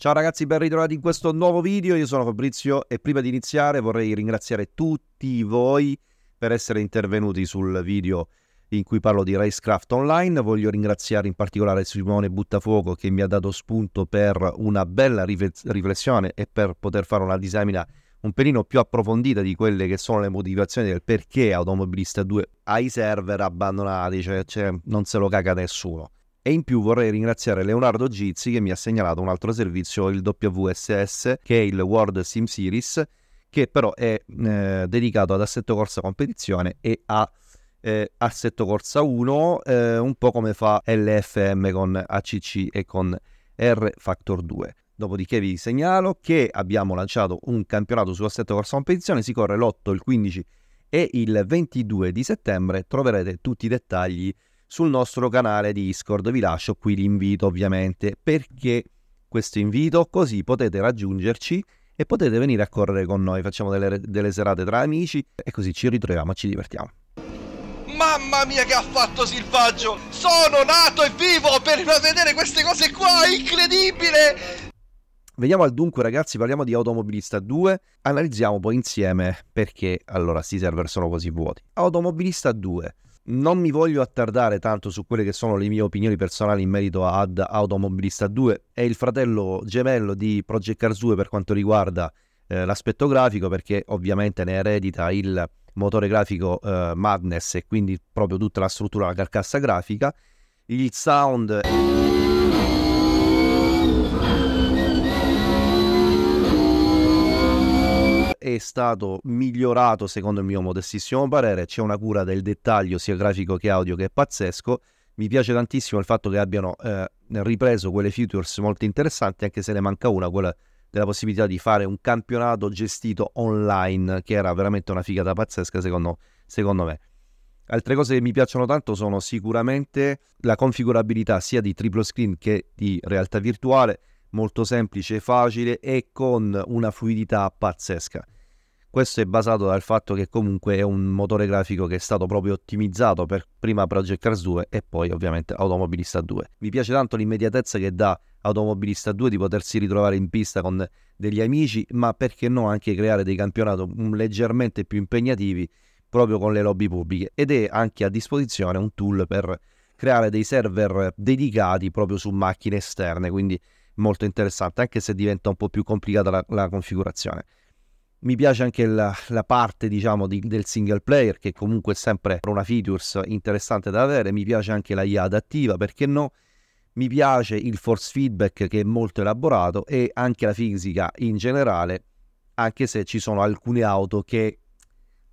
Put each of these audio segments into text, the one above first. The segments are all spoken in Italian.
Ciao ragazzi, ben ritrovati in questo nuovo video. Io sono Fabrizio e prima di iniziare vorrei ringraziare tutti voi per essere intervenuti sul video in cui parlo di Racecraft Online. Voglio ringraziare in particolare Simone Buttafuoco che mi ha dato spunto per una bella riflessione e per poter fare una disamina un pelino più approfondita di quelle che sono le motivazioni del perché Automobilista 2 ha i server abbandonati, cioè, cioè non se lo caga nessuno. E in più vorrei ringraziare Leonardo Gizzi che mi ha segnalato un altro servizio, il WSS, che è il World Sim Series, che però è eh, dedicato ad assetto corsa competizione e a eh, assetto corsa 1, eh, un po' come fa LFM con ACC e con R Factor 2. Dopodiché vi segnalo che abbiamo lanciato un campionato su assetto corsa competizione, si corre l'8, il 15 e il 22 di settembre, troverete tutti i dettagli sul nostro canale Discord. Vi lascio qui l'invito ovviamente. Perché questo invito? Così potete raggiungerci e potete venire a correre con noi. Facciamo delle, delle serate tra amici e così ci ritroviamo e ci divertiamo. Mamma mia che ha fatto Silvaggio! Sono nato e vivo per vedere queste cose qua, incredibile! Veniamo al dunque ragazzi, parliamo di Automobilista 2, analizziamo poi insieme perché allora sti server sono così vuoti. Automobilista 2, non mi voglio attardare tanto su quelle che sono le mie opinioni personali in merito ad Automobilista 2 È il fratello gemello di Project Cars 2 per quanto riguarda eh, l'aspetto grafico, perché ovviamente ne eredita il motore grafico eh, Madness e quindi proprio tutta la struttura, la carcassa grafica. Il sound... è stato migliorato secondo il mio modestissimo parere, c'è una cura del dettaglio sia grafico che audio che è pazzesco, mi piace tantissimo il fatto che abbiano eh, ripreso quelle features molto interessanti, anche se ne manca una, quella della possibilità di fare un campionato gestito online, che era veramente una figata pazzesca secondo, secondo me. Altre cose che mi piacciono tanto sono sicuramente la configurabilità sia di triplo screen che di realtà virtuale, molto semplice, facile e con una fluidità pazzesca. Questo è basato dal fatto che comunque è un motore grafico che è stato proprio ottimizzato per prima Project Cars 2 e poi ovviamente Automobilista 2. Mi piace tanto l'immediatezza che dà Automobilista 2 di potersi ritrovare in pista con degli amici, ma perché no anche creare dei campionati leggermente più impegnativi proprio con le lobby pubbliche ed è anche a disposizione un tool per creare dei server dedicati proprio su macchine esterne, quindi molto interessante anche se diventa un po' più complicata la, la configurazione. Mi piace anche la, la parte diciamo di, del single player che comunque è sempre una features interessante da avere, mi piace anche la IA adattiva perché no, mi piace il force feedback che è molto elaborato e anche la fisica in generale, anche se ci sono alcune auto che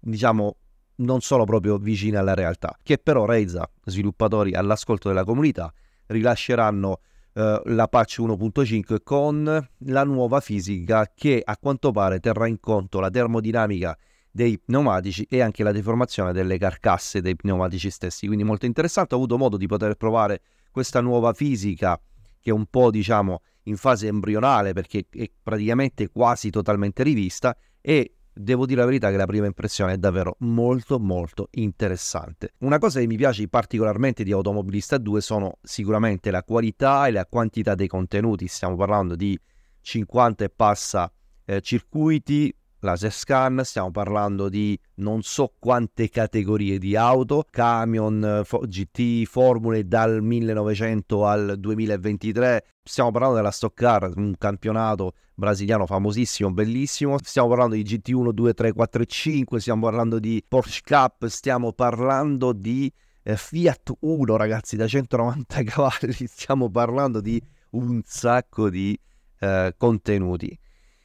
diciamo non sono proprio vicine alla realtà, che però Reza, sviluppatori all'ascolto della comunità, rilasceranno eh, la patch 1.5 con la nuova fisica che a quanto pare terrà in conto la termodinamica dei pneumatici e anche la deformazione delle carcasse dei pneumatici stessi. Quindi molto interessante, ho avuto modo di poter provare questa nuova fisica che è un po' diciamo in fase embrionale perché è praticamente quasi totalmente rivista e devo dire la verità che la prima impressione è davvero molto molto interessante. Una cosa che mi piace particolarmente di Automobilista 2 sono sicuramente la qualità e la quantità dei contenuti, stiamo parlando di 50 e passa eh, circuiti, laser scan, stiamo parlando di non so quante categorie di auto, camion, GT, formule dal 1900 al 2023, stiamo parlando della Stock Car, un campionato brasiliano famosissimo, bellissimo, stiamo parlando di GT1, 2, 3, 4 e 5, stiamo parlando di Porsche Cup, stiamo parlando di eh, Fiat 1 ragazzi da 190 cavalli, stiamo parlando di un sacco di eh, contenuti.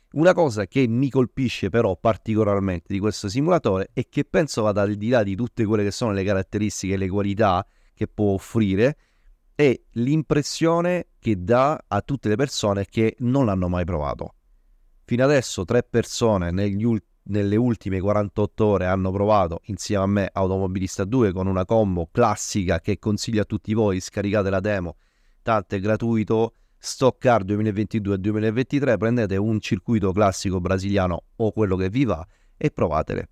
Una cosa che mi colpisce però particolarmente di questo simulatore e che penso vada al di là di tutte quelle che sono le caratteristiche e le qualità che può offrire è l'impressione che dà a tutte le persone che non l'hanno mai provato. Fino adesso tre persone ult- nelle ultime 48 ore hanno provato insieme a me Automobilista 2 con una combo classica che consiglio a tutti voi, scaricate la demo, tanto è gratuito, stock car 2022-2023 prendete un circuito classico brasiliano o quello che vi va e provatele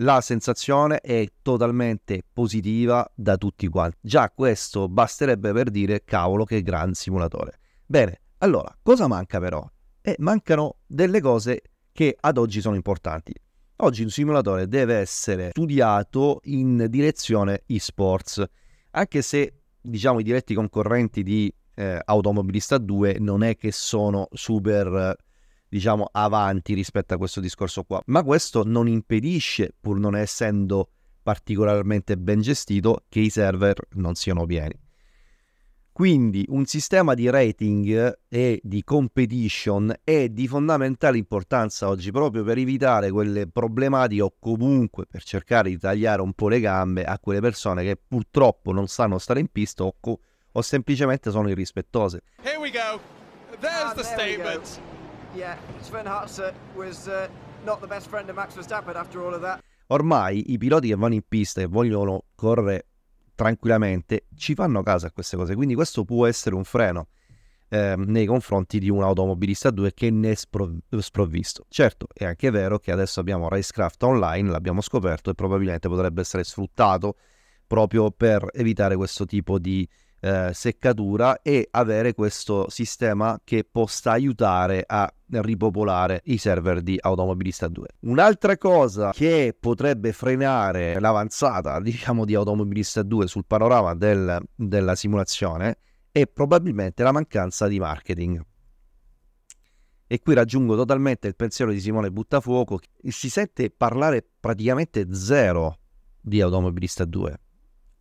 la sensazione è totalmente positiva da tutti quanti. Già questo basterebbe per dire cavolo che gran simulatore. Bene, allora, cosa manca però? Eh, mancano delle cose che ad oggi sono importanti. Oggi un simulatore deve essere studiato in direzione esports, anche se diciamo i diretti concorrenti di eh, automobilista 2 non è che sono super diciamo avanti rispetto a questo discorso qua ma questo non impedisce pur non essendo particolarmente ben gestito che i server non siano pieni quindi un sistema di rating e di competition è di fondamentale importanza oggi proprio per evitare quelle problematiche o comunque per cercare di tagliare un po' le gambe a quelle persone che purtroppo non sanno stare in pista o, co- o semplicemente sono irrispettose. Here we go. There's ah, the statement. Uh, Ormai i piloti che vanno in pista e vogliono correre tranquillamente ci fanno caso a queste cose, quindi questo può essere un freno eh, nei confronti di un automobilista 2 che ne è sprov- sprovvisto. Certo, è anche vero che adesso abbiamo Racecraft Online, l'abbiamo scoperto e probabilmente potrebbe essere sfruttato proprio per evitare questo tipo di eh, seccatura e avere questo sistema che possa aiutare a ripopolare i server di Automobilista 2. Un'altra cosa che potrebbe frenare l'avanzata, diciamo, di Automobilista 2 sul panorama del, della simulazione è probabilmente la mancanza di marketing. E qui raggiungo totalmente il pensiero di Simone Buttafuoco, che si sente parlare praticamente zero di Automobilista 2.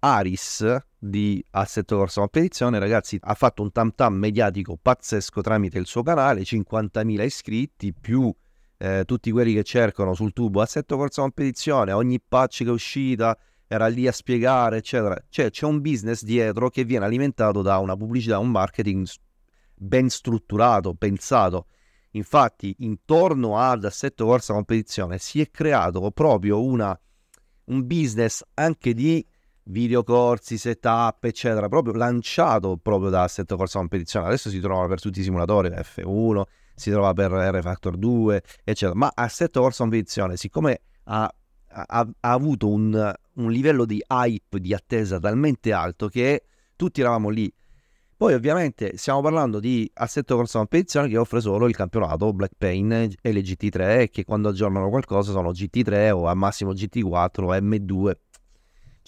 Aris di Assetto Corsa Competizione, ragazzi, ha fatto un tam tam mediatico pazzesco tramite il suo canale, 50.000 iscritti più eh, tutti quelli che cercano sul tubo Assetto Corsa Competizione, ogni patch che è uscita era lì a spiegare, eccetera. Cioè c'è un business dietro che viene alimentato da una pubblicità, un marketing ben strutturato, pensato. Infatti, intorno ad Assetto Corsa Competizione si è creato proprio una, un business anche di videocorsi, setup, eccetera, proprio lanciato proprio da Assetto Corsa Competizione. Adesso si trova per tutti i simulatori, F1, si trova per R-Factor 2, eccetera. Ma Assetto Corsa competizione, siccome ha, ha, ha avuto un, un, livello di hype, di attesa talmente alto che tutti eravamo lì. Poi ovviamente stiamo parlando di Assetto Corsa Competizione che offre solo il campionato Blackpain e le GT3 che quando aggiornano qualcosa sono GT3 o al massimo GT4 o M2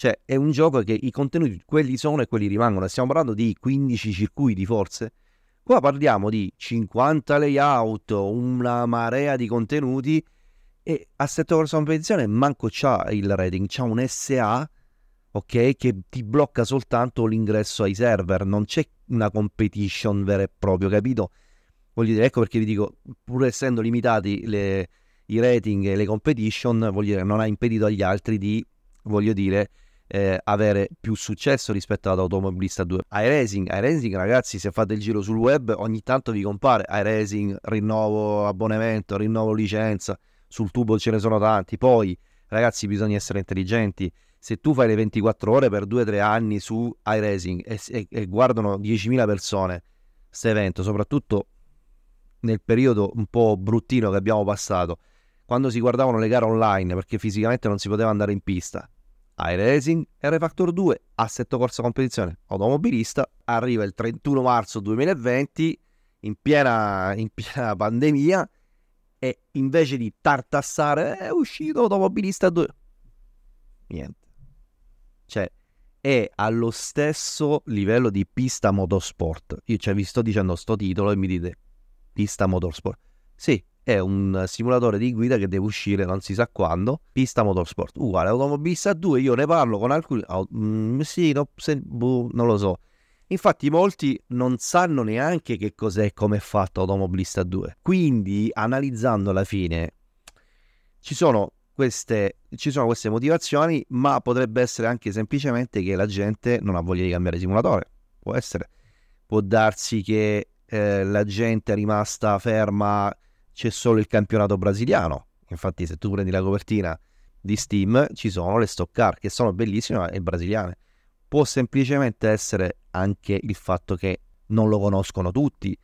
cioè è un gioco che i contenuti, quelli sono e quelli rimangono. Stiamo parlando di 15 circuiti forse. Qua parliamo di 50 layout, una marea di contenuti e assetto corso competizione manco c'ha il rating, c'ha un SA ok? Che ti blocca soltanto l'ingresso ai server, non c'è una competition vera e propria, capito? Voglio dire, ecco perché vi dico, pur essendo limitati le, i rating e le competition, voglio dire, non ha impedito agli altri di, voglio dire, eh, avere più successo rispetto ad automobilista 2. iRacing, iRacing ragazzi se fate il giro sul web ogni tanto vi compare iRacing, rinnovo abbonamento, rinnovo licenza, sul tubo ce ne sono tanti, poi ragazzi bisogna essere intelligenti, se tu fai le 24 ore per 2-3 anni su iRacing e, e, e guardano 10.000 persone questo evento, soprattutto nel periodo un po' bruttino che abbiamo passato, quando si guardavano le gare online perché fisicamente non si poteva andare in pista, iRacing e Refactor 2, assetto corsa competizione automobilista, arriva il 31 marzo 2020 in piena, in piena pandemia e invece di tartassare eh, è uscito automobilista 2. Niente. Cioè, è allo stesso livello di pista motorsport. Io cioè, vi sto dicendo sto titolo e mi dite pista motorsport. Sì, è un simulatore di guida che deve uscire non si sa quando, pista motorsport, uguale automobilista 2, io ne parlo con alcuni, oh, mm, sì, no, se, buh, non lo so. Infatti molti non sanno neanche che cos'è e come è fatto automobilista 2. Quindi analizzando la fine ci sono, queste, ci sono queste motivazioni, ma potrebbe essere anche semplicemente che la gente non ha voglia di cambiare simulatore, può essere. Può darsi che eh, la gente è rimasta ferma c'è solo il campionato brasiliano. Infatti, se tu prendi la copertina di Steam, ci sono le stock car che sono bellissime e brasiliane. Può semplicemente essere anche il fatto che non lo conoscono tutti.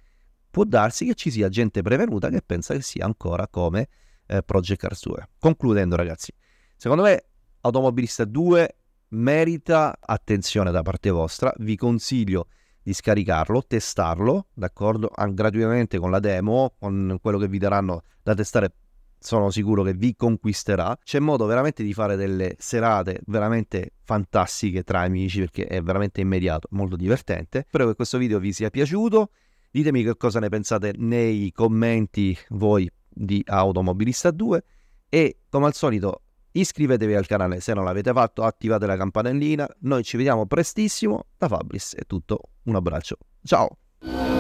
Può darsi che ci sia gente prevenuta che pensa che sia ancora come eh, Project Cars 2. Concludendo, ragazzi, secondo me Automobilista 2 merita attenzione da parte vostra. Vi consiglio di scaricarlo, testarlo, d'accordo? gratuitamente con la demo, con quello che vi daranno da testare sono sicuro che vi conquisterà. C'è modo veramente di fare delle serate veramente fantastiche tra amici perché è veramente immediato, molto divertente. Spero che questo video vi sia piaciuto. Ditemi che cosa ne pensate nei commenti voi di Automobilista 2 e come al solito Iscrivetevi al canale se non l'avete fatto, attivate la campanellina. Noi ci vediamo prestissimo. Da Fabris è tutto, un abbraccio. Ciao!